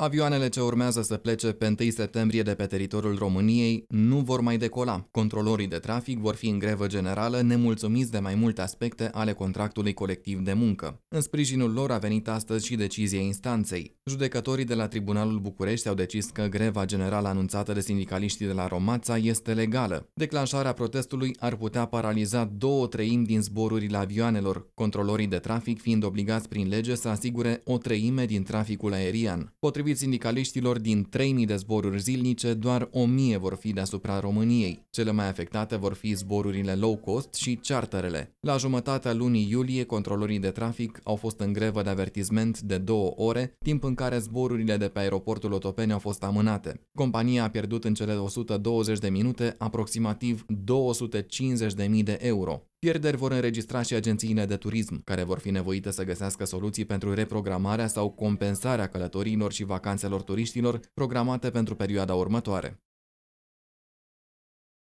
Avioanele ce urmează să plece pe 1 septembrie de pe teritoriul României nu vor mai decola. Controlorii de trafic vor fi în grevă generală, nemulțumiți de mai multe aspecte ale contractului colectiv de muncă. În sprijinul lor a venit astăzi și decizia instanței. Judecătorii de la Tribunalul București au decis că greva generală anunțată de sindicaliștii de la Romața este legală. Declanșarea protestului ar putea paraliza două treimi din zborurile avioanelor, controlorii de trafic fiind obligați prin lege să asigure o treime din traficul aerian. Potrivit Potrivit sindicaliștilor, din 3.000 de zboruri zilnice, doar 1.000 vor fi deasupra României. Cele mai afectate vor fi zborurile low cost și charterele. La jumătatea lunii iulie, controlorii de trafic au fost în grevă de avertisment de două ore, timp în care zborurile de pe aeroportul Otopeni au fost amânate. Compania a pierdut în cele 120 de minute aproximativ 250.000 de euro. Pierderi vor înregistra și agențiile de turism, care vor fi nevoite să găsească soluții pentru reprogramarea sau compensarea călătoriilor și vacanțelor turiștilor programate pentru perioada următoare.